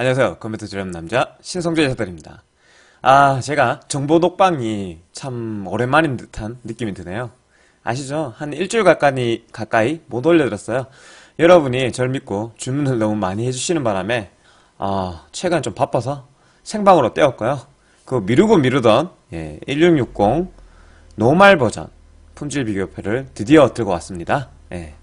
안녕하세요. 컴퓨터 지름 남자 신성재 사들입니다. 아, 제가 정보 녹방이 참 오랜만인 듯한 느낌이 드네요. 아시죠? 한 일주일 가까이, 가까이 못 올려드렸어요. 여러분이 절 믿고 주문을 너무 많이 해주시는 바람에 아, 최근 좀 바빠서 생방으로 떼었고요. 그 미루고 미루던 예, 1660 노말 버전 품질 비교표를 드디어 들고 왔습니다. 예.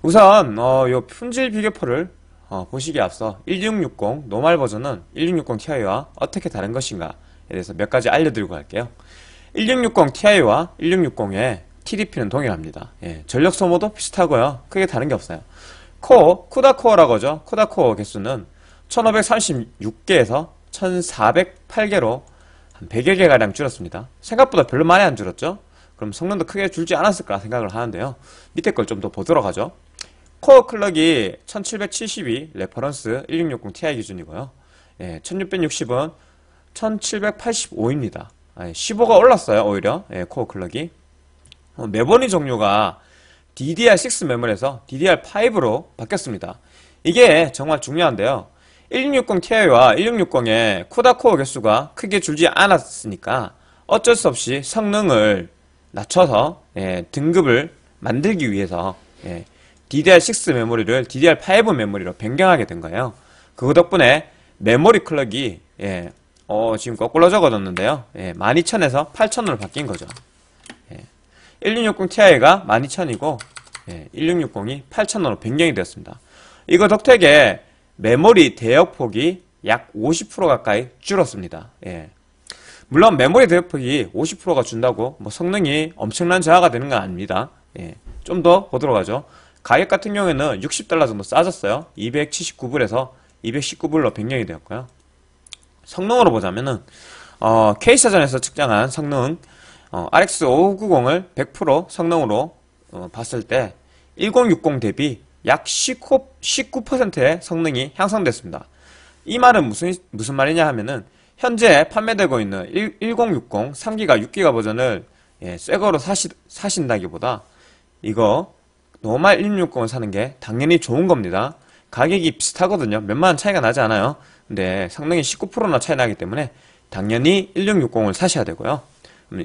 우선 어, 요 품질 비교표를 어, 보시기에 앞서 1660 노말 버전은 1660 Ti와 어떻게 다른 것인가에 대해서 몇 가지 알려드리고 할게요. 1660 Ti와 1660의 TDP는 동일합니다. 예, 전력 소모도 비슷하고요. 크게 다른 게 없어요. 코어, 쿠다 코어라고 하죠. 쿠다 코어 개수는 1536개에서 1408개로 한 100여 개가량 줄었습니다. 생각보다 별로 많이 안 줄었죠? 그럼 성능도 크게 줄지 않았을까 생각을 하는데요. 밑에 걸 좀 더 보도록 하죠. 코어 클럭이 1772 레퍼런스 1660ti 기준이고요. 예, 1660은 1785입니다. 아, 15가 예, 올랐어요, 오히려. 예, 코어 클럭이. 어, 메모리 종류가 DDR6 메모리에서 DDR5로 바뀌었습니다. 이게 정말 중요한데요. 1660ti와 1660의 쿠다 코어 개수가 크게 줄지 않았으니까 어쩔 수 없이 성능을 낮춰서 예, 등급을 만들기 위해서 예, DDR6 메모리를 DDR5 메모리로 변경하게 된 거예요. 그 덕분에 메모리 클럭이 예, 어, 지금 거꾸로 적어졌는데요. 예, 12,000에서 8,000으로 바뀐 거죠. 예, 1660 Ti가 12,000이고 예, 1660이 8,000으로 변경이 되었습니다. 이거 덕택에 메모리 대역폭이 약 50% 가까이 줄었습니다. 예. 물론 메모리 대역폭이 50%가 준다고 뭐 성능이 엄청난 저하가 되는 건 아닙니다. 예. 좀 더 보도록 하죠. 가격 같은 경우에는 60달러 정도 싸졌어요. 279불에서 219불로 변경이 되었고요. 성능으로 보자면은 어, K사전에서 측정한 성능 어, RX590을 100% 성능으로 어, 봤을 때 1060 대비 약 19, 의 성능이 향상됐습니다. 이 말은 무슨 무슨 말이냐 하면은 현재 판매되고 있는 1, 1060 3기가 6기가 버전을 예, 새 거로 사시, 사신다기보다 이거 노말 1660을 사는 게 당연히 좋은 겁니다. 가격이 비슷하거든요. 몇만원 차이가 나지 않아요. 근데 성능이 19%나 차이 나기 때문에 당연히 1660을 사셔야 되고요.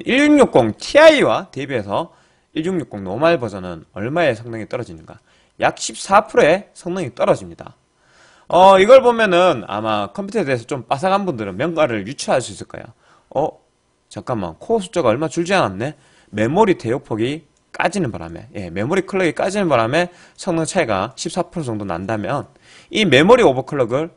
1660 Ti와 대비해서 1660 노말 버전은 얼마의 성능이 떨어지는가? 약 14%의 성능이 떨어집니다. 어, 이걸 보면은 아마 컴퓨터에 대해서 좀 빠삭한 분들은 명가를 유추할 수 있을 까요 어, 잠깐만, 코어 숫자가 얼마 줄지 않았네? 메모리 대역폭이 까지는 바람에 예, 메모리 클럭이 까지는 바람에 성능 차이가 14% 정도 난다면 이 메모리 오버클럭을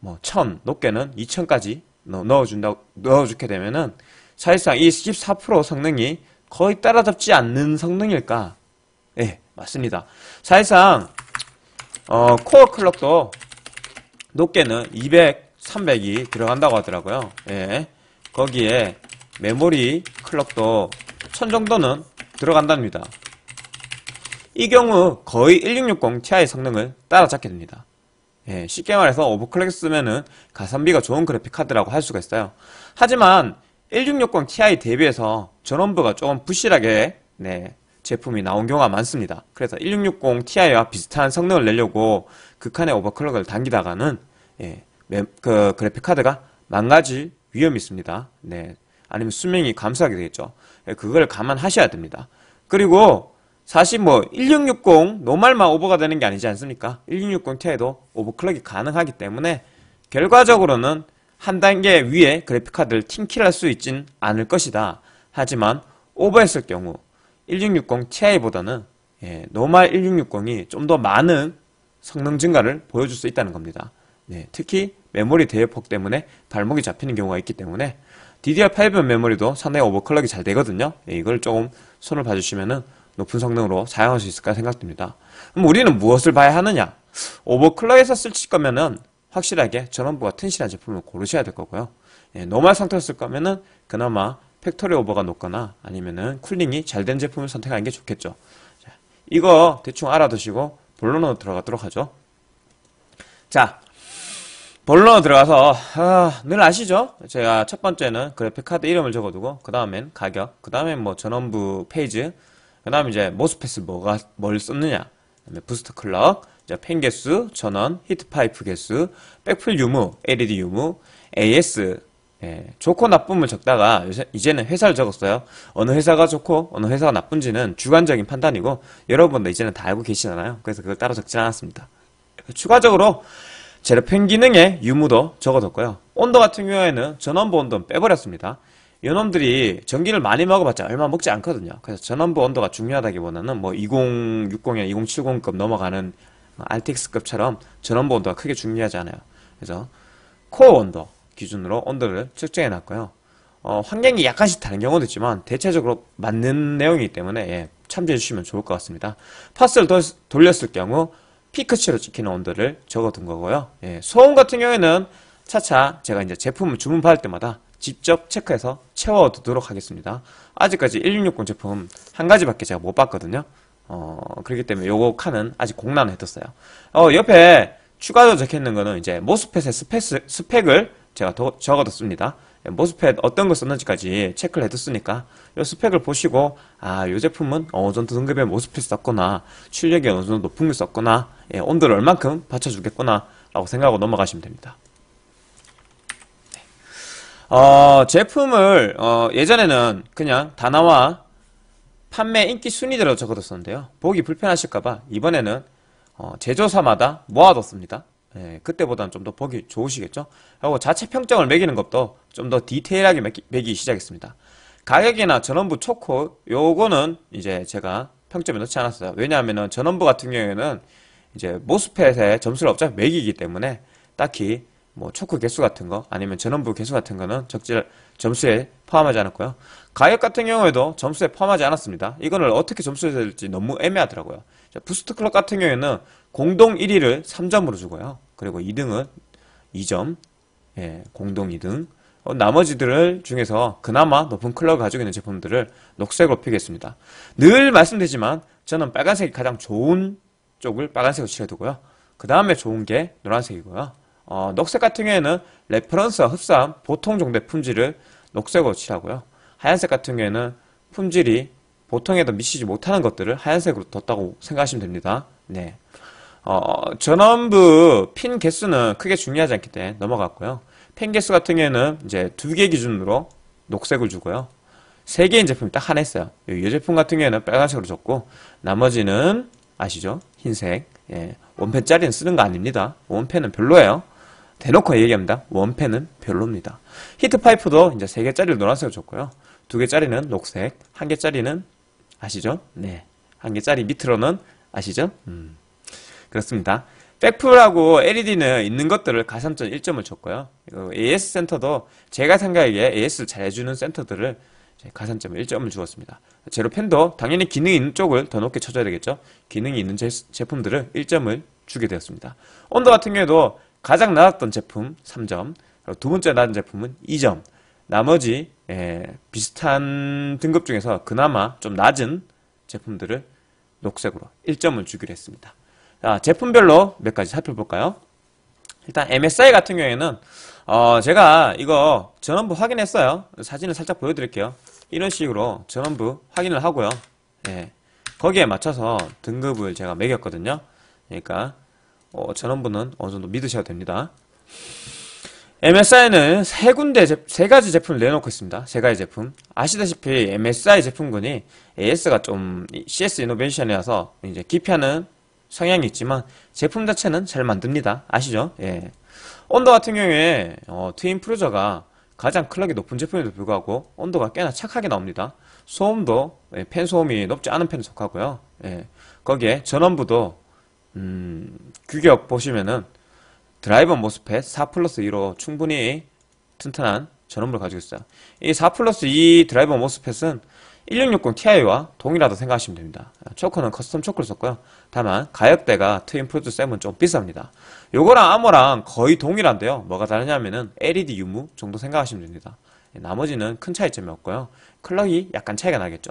뭐 1000, 높게는 2000까지 넣어준다 넣어주게 되면은 사실상 이 14% 성능이 거의 따라잡지 않는 성능일까? 예, 맞습니다. 사실상 어, 코어 클럭도 높게는 200, 300이 들어간다고 하더라고요. 예. 거기에 메모리 클럭도 1000 정도는 들어간답니다. 이 경우 거의 1660 t i 성능을 따라잡게 됩니다. 예, 쉽게 말해서 오버클럭 쓰면은 가산비가 좋은 그래픽 카드라고 할 수가 있어요. 하지만 1660 Ti 대비해서 전원부가 조금 부실하게 네, 제품이 나온 경우가 많습니다. 그래서 1660 Ti와 비슷한 성능을 내려고 극한의 오버클럭을 당기다가는 예, 그 그래픽 카드가 망가질 위험이 있습니다. 네, 아니면 수명이 감소하게 되겠죠. 예, 그걸 감안하셔야 됩니다. 그리고 사실 뭐 1660 노말만 오버가 되는 게 아니지 않습니까? 1660 t 에도 오버클럭이 가능하기 때문에 결과적으로는 한 단계 위에 그래픽카드를 팀킬할 수 있진 않을 것이다. 하지만 오버했을 경우 1660 Ti보다는 예, 노말 1660이 좀 더 많은 성능 증가를 보여줄 수 있다는 겁니다. 네, 특히 메모리 대폭 때문에 발목이 잡히는 경우가 있기 때문에 DDR5 메모리도 상당히 오버클럭이 잘 되거든요. 네, 이걸 조금 손을 봐주시면은 높은 성능으로 사용할 수 있을까 생각됩니다. 그럼 우리는 무엇을 봐야 하느냐? 오버클럭에서 쓸 거면은 확실하게 전원부가 튼실한 제품을 고르셔야 될 거고요. 예, 노멀 상태로 쓸 거면은 그나마 팩토리 오버가 높거나 아니면은 쿨링이 잘 된 제품을 선택하는 게 좋겠죠. 자, 이거 대충 알아두시고 본론으로 들어가도록 하죠. 자, 본론 들어가서 아, 늘 아시죠? 제가 첫 번째는 그래픽 카드 이름을 적어두고 그 다음엔 가격, 그 다음엔 뭐 전원부 페이지, 그 다음 에 이제 모스패스 뭐가 뭘 썼느냐, 그다음에 부스트 클럭, 이제 펜 개수, 전원, 히트 파이프 개수, 백플 유무, LED 유무, AS 예, 좋고 나쁨을 적다가 요새, 이제는 회사를 적었어요. 어느 회사가 좋고 어느 회사가 나쁜지는 주관적인 판단이고 여러분도 이제는 다 알고 계시잖아요. 그래서 그걸 따로 적지 않았습니다. 추가적으로 제로펜 기능에 유무도 적어뒀고요. 온도 같은 경우에는 전원부 온도는 빼버렸습니다. 요놈들이 전기를 많이 먹어봤자 얼마 먹지 않거든요. 그래서 전원부 온도가 중요하다기보다는 뭐 2060이나 2070급 넘어가는 RTX급처럼 전원부 온도가 크게 중요하지 않아요. 그래서 코어 온도 기준으로 온도를 측정해 놨고요. 어, 환경이 약간씩 다른 경우도 있지만 대체적으로 맞는 내용이기 때문에 예, 참조해 주시면 좋을 것 같습니다. 파스를 돌, 돌렸을 경우 피크치로 찍히는 온도를 적어둔 거고요. 예, 소음 같은 경우에는 차차 제가 이제 제품을 주문 받을 때마다 직접 체크해서 채워두도록 하겠습니다. 아직까지 1660 제품 한 가지밖에 제가 못 봤거든요. 어, 그렇기 때문에 요거 칸은 아직 공란을 해뒀어요. 어, 옆에 추가로 적혀있는 거는 이제 모스펫의 스펙, 스펙을 제가 더 적어뒀습니다. 모스펫 뭐 어떤 걸 썼는지까지 체크를 해뒀으니까 이 스펙을 보시고 아 이 제품은 어느 정도 등급의 모스펫 썼거나 출력이 어느 정도 높은 걸 썼거나 예, 온도를 얼만큼 받쳐주겠구나 라고 생각하고 넘어가시면 됩니다. 네. 어, 제품을 어, 예전에는 그냥 단어와 판매 인기 순위대로 적어뒀었는데요. 보기 불편하실까봐 이번에는 어, 제조사마다 모아뒀습니다. 예, 그때보다는 좀 더 보기 좋으시겠죠? 하고 자체 평점을 매기는 것도 좀 더 디테일하게 매기, 매기 시작했습니다. 가격이나 전원부 초코 요거는 이제 제가 평점에 넣지 않았어요. 왜냐하면 전원부 같은 경우에는 이제 모스펫의 점수를 어차피 매기기 때문에 딱히 뭐 초코 개수 같은 거 아니면 전원부 개수 같은 거는 적절 점수에 포함하지 않았고요. 가격 같은 경우에도 점수에 포함하지 않았습니다. 이거를 어떻게 점수를 될지 너무 애매하더라고요. 부스트 클럽 같은 경우에는 공동 1위를 3점으로 주고요. 그리고 2등은 2점, 예, 공동 2등. 어, 나머지들을 중에서 그나마 높은 컬러 가지고 있는 제품들을 녹색으로 피겠습니다. 늘 말씀드리지만 저는 빨간색이 가장 좋은 쪽을 빨간색으로 칠해두고요. 그 다음에 좋은 게 노란색이고요. 어, 녹색 같은 경우에는 레퍼런스와 흡사한 보통 정도의 품질을 녹색으로 칠하고요. 하얀색 같은 경우에는 품질이 보통에도 미치지 못하는 것들을 하얀색으로 뒀다고 생각하시면 됩니다. 네. 어, 전원부 핀 개수는 크게 중요하지 않기 때문에 넘어갔고요. 핀 개수 같은 경우에는 이제 두 개 기준으로 녹색을 주고요. 세 개인 제품이 딱 하나 있어요. 이 제품 같은 경우에는 빨간색으로 줬고 나머지는 아시죠? 흰색. 예. 원펜짜리는 쓰는 거 아닙니다. 원펜은 별로예요. 대놓고 얘기합니다. 원펜은 별로입니다. 히트 파이프도 이제 세 개짜리를 노란색으로 줬고요. 두 개짜리는 녹색, 한 개짜리는 아시죠? 네. 한 개짜리 밑으로는 아시죠? 음. 그렇습니다. 백풀하고 LED는 있는 것들을 가산점 1점을 줬고요. AS 센터도 제가 생각하기에 AS를 잘해주는 센터들을 가산점 1점을 주었습니다. 제로펜도 당연히 기능이 있는 쪽을 더 높게 쳐줘야 되겠죠. 기능이 있는 제, 제품들을 1점을 주게 되었습니다. 온도 같은 경우에도 가장 낮았던 제품 3점, 두 번째 낮은 제품은 2점, 나머지 에, 예, 비슷한 등급 중에서 그나마 좀 낮은 제품들을 녹색으로 1점을 주기로 했습니다. 자, 제품별로 몇 가지 살펴볼까요? 일단 MSI 같은 경우에는 어, 제가 이거 전원부 확인했어요. 사진을 살짝 보여드릴게요. 이런 식으로 전원부 확인을 하고요. 예, 거기에 맞춰서 등급을 제가 매겼거든요. 그러니까 어, 전원부는 어느 정도 믿으셔도 됩니다. MSI는 세 군데, 제, 세 가지 제품을 내놓고 있습니다. 세 가지 제품. 아시다시피 MSI 제품군이 AS가 좀 CS 이노베이션이라서 이제 기피하는 성향이 있지만 제품 자체는 잘 만듭니다. 아시죠? 예. 온도 같은 경우에 어, 트윈 프로저가 가장 클럭이 높은 제품에도 불구하고 온도가 꽤나 착하게 나옵니다. 소음도 예, 팬 소음이 높지 않은 편에 속하고요. 예. 거기에 전원부도 음, 규격 보시면은 드라이버 모스펫 4 플러스 2로 충분히 튼튼한 전원부를 가지고 있어요. 이4 플러스 2 드라이버 모스펫은 1660 Ti와 동일하다 생각하시면 됩니다. 초크는 커스텀 초크를 썼고요. 다만 가격대가 트윈 프로듀 7은 좀 비쌉니다. 요거랑 아머랑 거의 동일한데요. 뭐가 다르냐면은 LED 유무 정도 생각하시면 됩니다. 예, 나머지는 큰 차이점이 없고요. 클럭이 약간 차이가 나겠죠.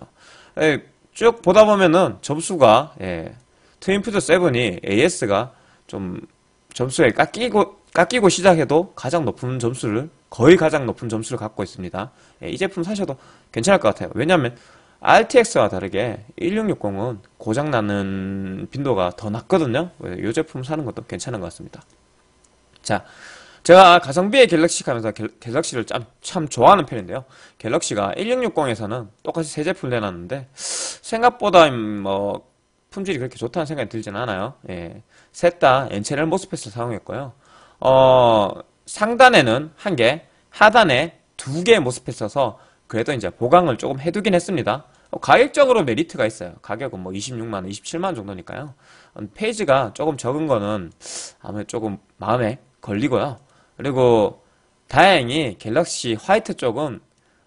예, 쭉 보다 보면은 점수가 예, 트윈 프로듀 7이 AS가 좀 점수에 깎이고 깎이고 시작해도 가장 높은 점수를 거의 가장 높은 점수를 갖고 있습니다. 예, 이 제품 사셔도 괜찮을 것 같아요. 왜냐하면 RTX와 다르게 1660은 고장나는 빈도가 더 낮거든요. 이 제품 사는 것도 괜찮은 것 같습니다. 자, 제가 가성비의 갤럭시 하면서 갤럭시를 참, 참 좋아하는 편인데요. 갤럭시가 1660에서는 똑같이 새 제품 을 내놨는데 생각보다 음, 뭐 품질이 그렇게 좋다는 생각이 들진 않아요. 예. 셋다 엔체널 모스펫을 사용했고요. 어, 상단에는 한 개, 하단에 두 개의 모습이 있어서 그래도 이제 보강을 조금 해두긴 했습니다. 어, 가격적으로 메리트가 있어요. 가격은 뭐 26만원, 27만원 정도니까요. 어, 페이지가 조금 적은 거는 아무래도 조금 마음에 걸리고요. 그리고 다행히 갤럭시 화이트 쪽은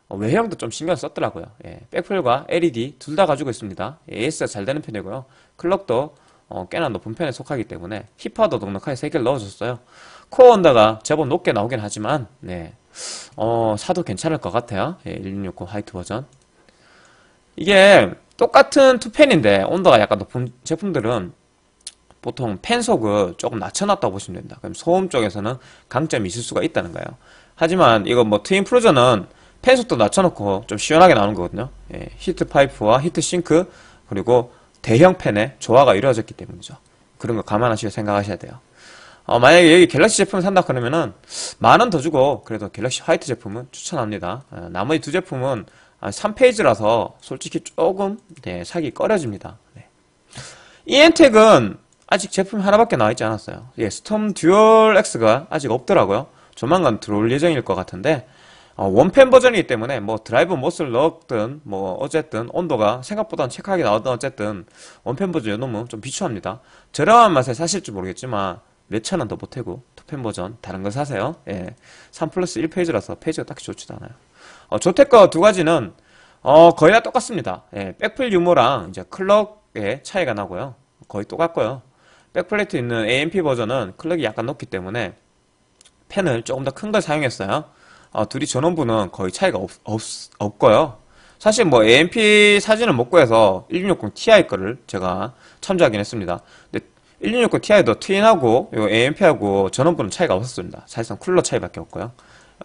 어, 외형도 좀 신경 썼더라고요. 예, 백플과 LED 둘 다 가지고 있습니다. 예, AS가 잘 되는 편이고요. 클럭도 어, 꽤나 높은 편에 속하기 때문에 히퍼도 넉넉하게 3개를 넣어줬어요. 코어 언더가 제법 높게 나오긴 하지만 네. 어, 사도 괜찮을 것 같아요. 예, 1660 화이트 버전. 이게 똑같은 투펜인데 온도가 약간 높은 제품들은 보통 펜속을 조금 낮춰놨다고 보시면 된다. 그럼 소음 쪽에서는 강점이 있을 수가 있다는 거예요. 하지만 이거 뭐 트윈 프로저는 펜속도 낮춰놓고 좀 시원하게 나오는 거거든요. 예, 히트 파이프와 히트 싱크 그리고 대형 펜의 조화가 이루어졌기 때문이죠. 그런 거 감안하시고 생각하셔야 돼요. 어, 만약에 여기 갤럭시 제품을 산다 그러면은 만 원 더 주고 그래도 갤럭시 화이트 제품은 추천합니다. 어, 나머지 두 제품은 3페이지라서 아, 솔직히 조금 네, 사기 꺼려집니다. 네. 이엔텍은 아직 제품 하나밖에 나와있지 않았어요. 예, 스톰 듀얼 X가 아직 없더라고요. 조만간 들어올 예정일 것 같은데 어, 원팬 버전이기 때문에 뭐 드라이브 못을 넣었든 뭐 어쨌든 온도가 생각보다는 체크하게 나오든 어쨌든 원팬 버전이 너무 좀 비추합니다. 저렴한 맛에 사실지 모르겠지만 몇천 원더못해고 토펜 버전 다른 거 사세요. 예. 3 플러스 1페이지라서 페이지가 딱히 좋지도 않아요. 어, 조태거 두 가지는 어, 거의 다 똑같습니다. 예, 백플 유모랑 이제 클럭의 차이가 나고요. 거의 똑같고요. 백플레이트 있는 AMP 버전은 클럭이 약간 높기 때문에 펜을 조금 더 큰 걸 사용했어요. 어, 둘이 전원부는 거의 차이가 없, 없, 없고요. 사실 뭐 AMP 사진을 못 구해서 1660 Ti 거를 제가 참조하긴 했습니다. 근데 1669 Ti도 트윈하고 요 AMP하고 전원부는 차이가 없었습니다. 사실상 쿨러 차이밖에 없고요.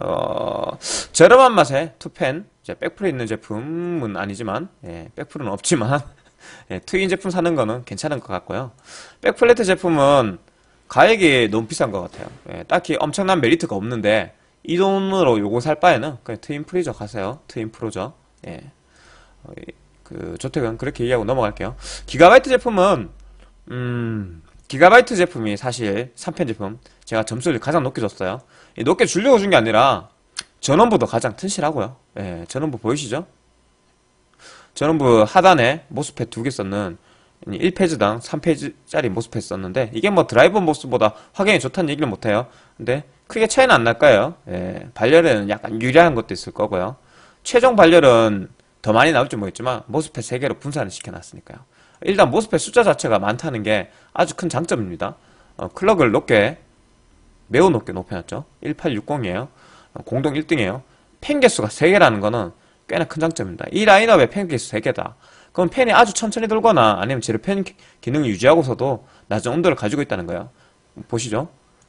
어, 저렴한 맛에 투펜, 이제 백풀에 있는 제품은 아니지만, 예, 백풀은 없지만, 예, 트윈 제품 사는 거는 괜찮은 것 같고요. 백플레이트 제품은 가액이 너무 비싼 것 같아요. 예, 딱히 엄청난 메리트가 없는데, 이 돈으로 요거 살 바에는 그냥 트윈 프리저 가세요. 트윈 프로저. 예. 어, 그, 조택은 그렇게 얘기하고 넘어갈게요. 기가바이트 제품은 음, 기가바이트 제품이 사실 3펜 제품 제가 점수를 가장 높게 줬어요. 높게 주려고 준 게 아니라 전원부도 가장 튼실하고요. 예, 전원부 보이시죠? 전원부 하단에 모스펫 두 개 썼는 1페이지당 3페이지짜리 모스펫 썼는데 이게 뭐 드라이버 모스보다 확인이 좋다는 얘기를 못해요. 근데 크게 차이는 안 날까요? 예, 발열에는 약간 유리한 것도 있을 거고요. 최종 발열은 더 많이 나올지 모르겠지만 모스펫 3개로 분산을 시켜놨으니까요. 일단 모스펫 숫자 자체가 많다는 게 아주 큰 장점입니다. 어, 클럭을 높게 매우 높게 높여놨죠. 1860이에요. 어, 공동 1등이에요. 펜 개수가 3개라는 거는 꽤나 큰 장점입니다. 이 라인업에 펜 개수 3개다. 그럼 펜이 아주 천천히 돌거나 아니면 제료펜 기능을 유지하고서도 낮은 온도를 가지고 있다는 거예요. 보시죠.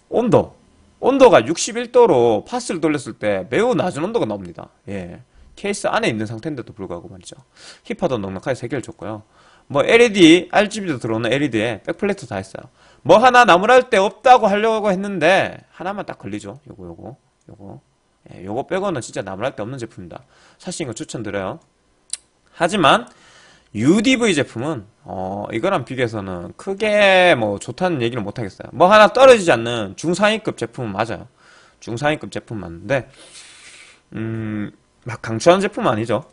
온도. 온도가 61도로 파스를 돌렸을 때 매우 낮은 온도가 나옵니다. 예. 케이스 안에 있는 상태인데도 불구하고 말이죠. 히파도 넉넉하게 3개를 줬고요. 뭐 LED, RGB도 들어오는 LED에 백플레이트 다 했어요. 뭐 하나 나무랄 때 없다고 하려고 했는데 하나만 딱 걸리죠. 요거 요거 요거 예, 요거 빼고는 진짜 나무랄 데 없는 제품입니다. 사실 이거 추천드려요. 하지만 UDV 제품은 어, 이거랑 비교해서는 크게 뭐 좋다는 얘기를 못하겠어요. 뭐 하나 떨어지지 않는 중상위급 제품은 맞아요. 중상위급 제품 맞는데 음, 막 강추하는 제품은 아니죠.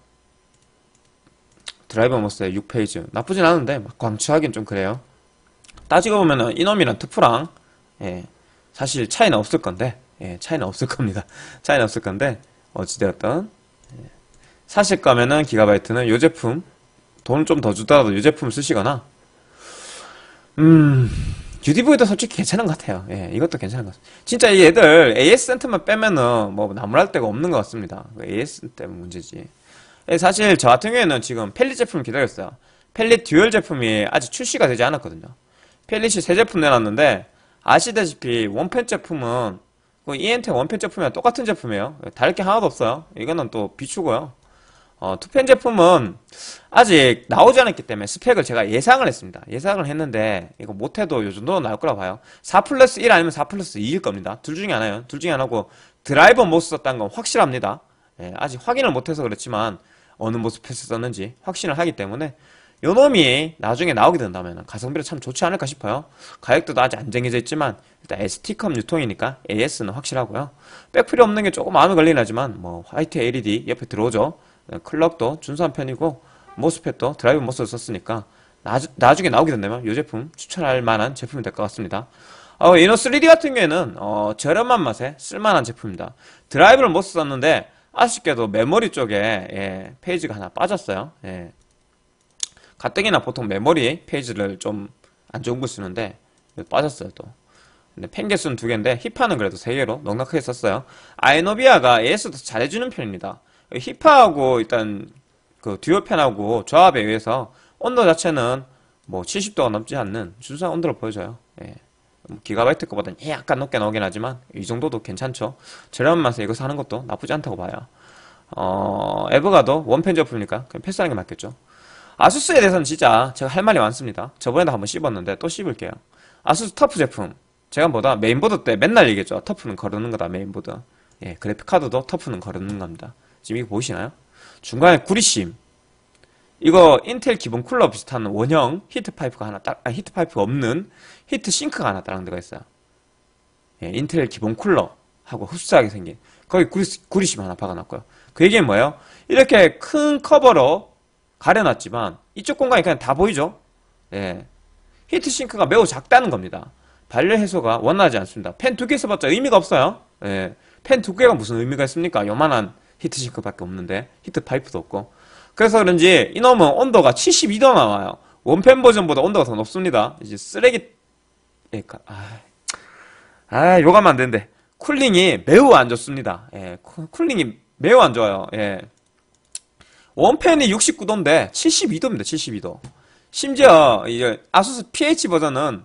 드라이버 머스의 6페이지 나쁘진 않은데 막 광취하긴 좀 그래요 따지고 보면은 이놈이랑 트프랑 예, 사실 차이는 없을 건데 예, 차이는 없을 겁니다 차이는 없을 건데 어찌되었든 예. 사실 가면은 기가바이트는 요 제품 돈 좀 더 주더라도 요 제품 을 쓰시거나 음 UDV도 솔직히 괜찮은 것 같아요 예, 이것도 괜찮은 것 같아요 진짜 얘들 AS 센터만 빼면은 뭐 나무랄 데가 없는 것 같습니다 그 AS 때문 문제지 예, 사실 저 같은 경우에는 지금 펠릿 제품을 기다렸어요. 펠릿 듀얼 제품이 아직 출시가 되지 않았거든요. 펠릿이 새 제품 내놨는데 아시다시피 원펜 제품은 그 이엔텍 원펜 제품이랑 똑같은 제품이에요. 다를 게 하나도 없어요. 이거는 또 비추고요. 어, 투펜 제품은 아직 나오지 않았기 때문에 스펙을 제가 예상을 했습니다. 예상을 했는데 이거 못해도 요 정도는 나올 거라 고 봐요. 4 플러스 1 아니면 4 플러스 2일 겁니다. 둘 중에 하나요둘 중에 하나고 드라이버 못 썼다는 건 확실합니다. 예, 아직 확인을 못해서 그렇지만 어느 모습에서 썼는지 확신을 하기 때문에 요놈이 나중에 나오게 된다면 가성비를참 좋지 않을까 싶어요. 가격도 아직 안 정해져 있지만 일단 ST컵 유통이니까 AS는 확실하고요. 백플이 없는 게 조금 마음에 걸리긴 하지만 뭐 화이트 LED 옆에 들어오죠. 네, 클럭도 준수한 편이고 모스펫도 드라이브 모스를 썼으니까 나주, 나중에 나오게 된다면 이 제품 추천할 만한 제품이 될 것 같습니다. 어, 이노 3D 같은 경우에는 어, 저렴한 맛에 쓸만한 제품입니다. 드라이브를 못 썼는데 아쉽게도 메모리 쪽에 예, 페이지가 하나 빠졌어요. 예. 가뜩이나 보통 메모리 페이지를 좀 안 좋은 걸 쓰는데 빠졌어요 또. 근데 펜게스는 두 개인데 힙하는 그래도 세 개로 넉넉하게 썼어요. 아이노비아가 AS도 잘해주는 편입니다. 힙파하고 일단 그 듀오 편하고 조합에 의해서 온도 자체는 뭐 70도가 넘지 않는 준수한 온도를 보여줘요. 예. 기가바이트 거보다는 예, 약간 높게 나오긴 하지만 이 정도도 괜찮죠. 저렴한맛서 이거 사는 것도 나쁘지 않다고 봐요. 어, 에버가도 원펜 제품이니까 그냥 패스하는 게 맞겠죠. 아수스에 대해서는 진짜 제가 할 말이 많습니다. 저번에도 한번 씹었는데 또 씹을게요. 아수스 터프 제품. 제가 뭐다 메인보드 때 맨날 얘기했죠. 터프는 거르는 거다 메인보드. 예, 그래픽 카드도 터프는 거르는 겁니다. 지금 이거 보이시나요? 중간에 구리심. 이거 인텔 기본 쿨러 비슷한 원형 히트 파이프가 하나 딱, 아, 히트 파이프가 없는 히트 싱크가 하나 다른 데가 있어요. 예, 인텔 기본 쿨러하고 흡사하게 생긴. 거기 구리시, 구리심 하나 박아놨고요. 그 얘기는 뭐예요? 이렇게 큰 커버로 가려놨지만 이쪽 공간이 그냥 다 보이죠? 예. 히트 싱크가 매우 작다는 겁니다. 발열 해소가 원하지 않습니다. 펜 두 개 써봤자 의미가 없어요. 예. 펜두 개가 무슨 의미가 있습니까? 요만한 히트 싱크밖에 없는데 히트 파이프도 없고 그래서 그런지 이놈은 온도가 72도 나와요. 원팬 버전보다 온도가 더 높습니다. 이제 쓰레기, 그러 예, 아, 아 요가면 안 되는데. 쿨링이 매우 안 좋습니다. 예, 쿨링이 매우 안 좋아요. 예. 원팬이 69도인데 72도입니다. 72도. 심지어 이제 아수스 PH 버전은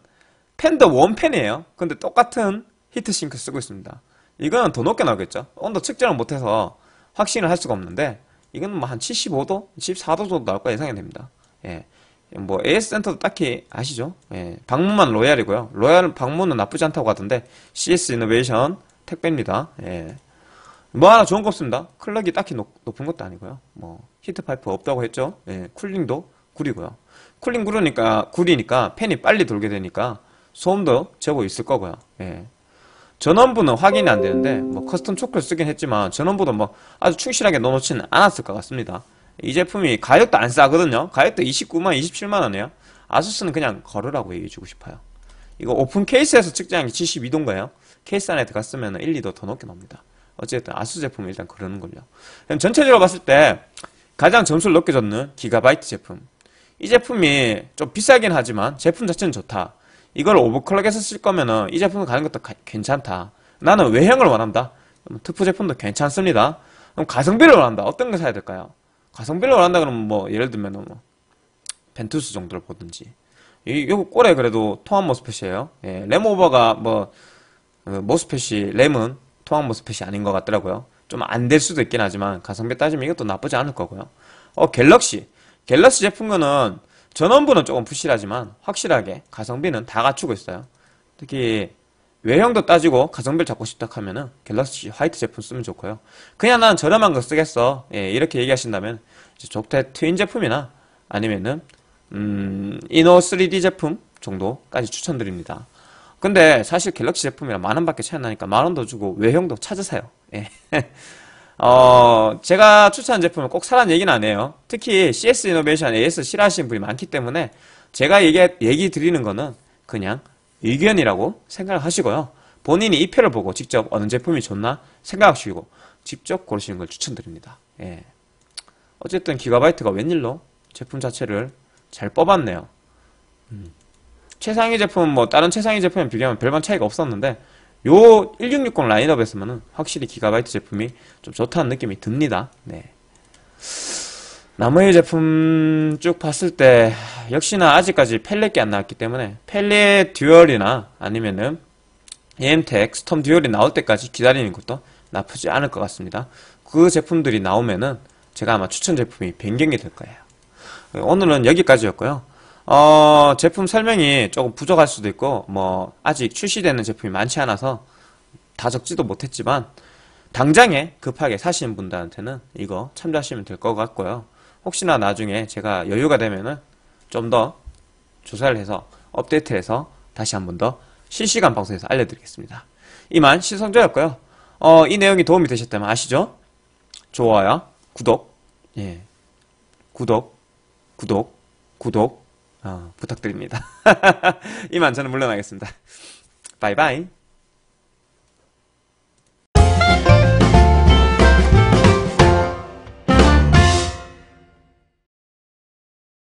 팬더 원팬이에요. 근데 똑같은 히트싱크 쓰고 있습니다. 이거는 더 높게 나오겠죠. 온도 측정을 못해서 확신을 할 수가 없는데 이건 뭐 한 75도, 74도 정도 나올 거 예상이 됩니다. 예. 뭐 AS 센터도 딱히 아시죠? 예. 방문만 로얄이고요. 로얄 방문은 나쁘지 않다고 하던데 CS 이노베이션 택배입니다. 예. 뭐 하나 좋은 거 없습니다. 클럭이 딱히 높, 은 것도 아니고요. 뭐 히트 파이프 없다고 했죠. 예. 쿨링도 구리고요. 쿨링 구르니까 구리니까 팬이 빨리 돌게 되니까 소음도 제고 있을 거고요. 예. 전원부는 확인이 안 되는데 뭐 커스텀 초크를 쓰긴 했지만 전원부도 뭐 아주 충실하게 넣어놓지는 않았을 것 같습니다. 이 제품이 가격도 안 싸거든요. 가격도 29만 27만 원이에요. 아수스는 그냥 걸으라고 얘기해주고 싶어요. 이거 오픈 케이스에서 측정한 게 72도인가요? 케이스 안에 들어갔으면 1, 2도 더 높게 나옵니다. 어쨌든 아수 제품은 일단 그러는걸요. 그럼 전체적으로 봤을 때 가장 점수를 높게 줬는 기가바이트 제품. 이 제품이 좀 비싸긴 하지만 제품 자체는 좋다. 이걸 오버클럭에서 쓸 거면은 이 제품을 가는 것도 가, 괜찮다. 나는 외형을 원한다. 트프 제품도 괜찮습니다. 그럼 가성비를 원한다. 어떤 걸 사야 될까요? 가성비를 원한다 그러면 뭐 예를 들면 뭐 벤투스 정도를 보든지 이, 거 꼴에 그래도 통합 모스펫이에요. 예, 램오버가 뭐 그 모스펫이 램은 통합 모스펫이 아닌 것 같더라고요. 좀 안 될 수도 있긴 하지만 가성비 따지면 이것도 나쁘지 않을 거고요. 어 갤럭시 갤럭시 제품군은 전원부는 조금 부실하지만 확실하게 가성비는 다 갖추고 있어요. 특히 외형도 따지고 가성비를 잡고 싶다 하면은 갤럭시 화이트 제품 쓰면 좋고요. 그냥 난 저렴한 거 쓰겠어. 예, 이렇게 얘기하신다면 적대 트윈 제품이나 아니면은 음, 이노 3D 제품 정도까지 추천드립니다. 근데 사실 갤럭시 제품이랑 만 원밖에 차이 안 나니까 만 원 더 주고 외형도 찾으세요. 예. 어, 제가 추천한 제품을 꼭 사라는 얘기는 안 해요. 특히 CS 이노베이션 AS 싫어하시는 분이 많기 때문에 제가 얘기, 얘기 드리는 거는 그냥 의견이라고 생각하시고요. 본인이 이 표를 보고 직접 어느 제품이 좋나 생각하시고 직접 고르시는 걸 추천드립니다. 예. 어쨌든 기가바이트가 웬일로 제품 자체를 잘 뽑았네요. 음. 최상위 제품, 뭐 다른 최상위 제품에 비교하면 별반 차이가 없었는데 요1660 라인업에서는 확실히 기가바이트 제품이 좀 좋다는 느낌이 듭니다. 네. 나머지 제품 쭉 봤을 때 역시나 아직까지 펠렛이 안 나왔기 때문에 펠렛 듀얼이나 아니면은 EM텍 스톰 듀얼이 나올 때까지 기다리는 것도 나쁘지 않을 것 같습니다. 그 제품들이 나오면은 제가 아마 추천 제품이 변경이 될 거예요. 오늘은 여기까지였고요. 어, 제품 설명이 조금 부족할 수도 있고 뭐 아직 출시되는 제품이 많지 않아서 다 적지도 못했지만 당장에 급하게 사시는 분들한테는 이거 참조하시면 될 것 같고요. 혹시나 나중에 제가 여유가 되면은 좀 더 조사를 해서 업데이트해서 다시 한 번 더 실시간 방송에서 알려드리겠습니다. 이만 시성조였고요. 어, 이 내용이 도움이 되셨다면 아시죠? 좋아요, 구독, 예, 구독, 구독, 구독. 어, 부탁드립니다. 이만 저는 물러나겠습니다. 바이바이.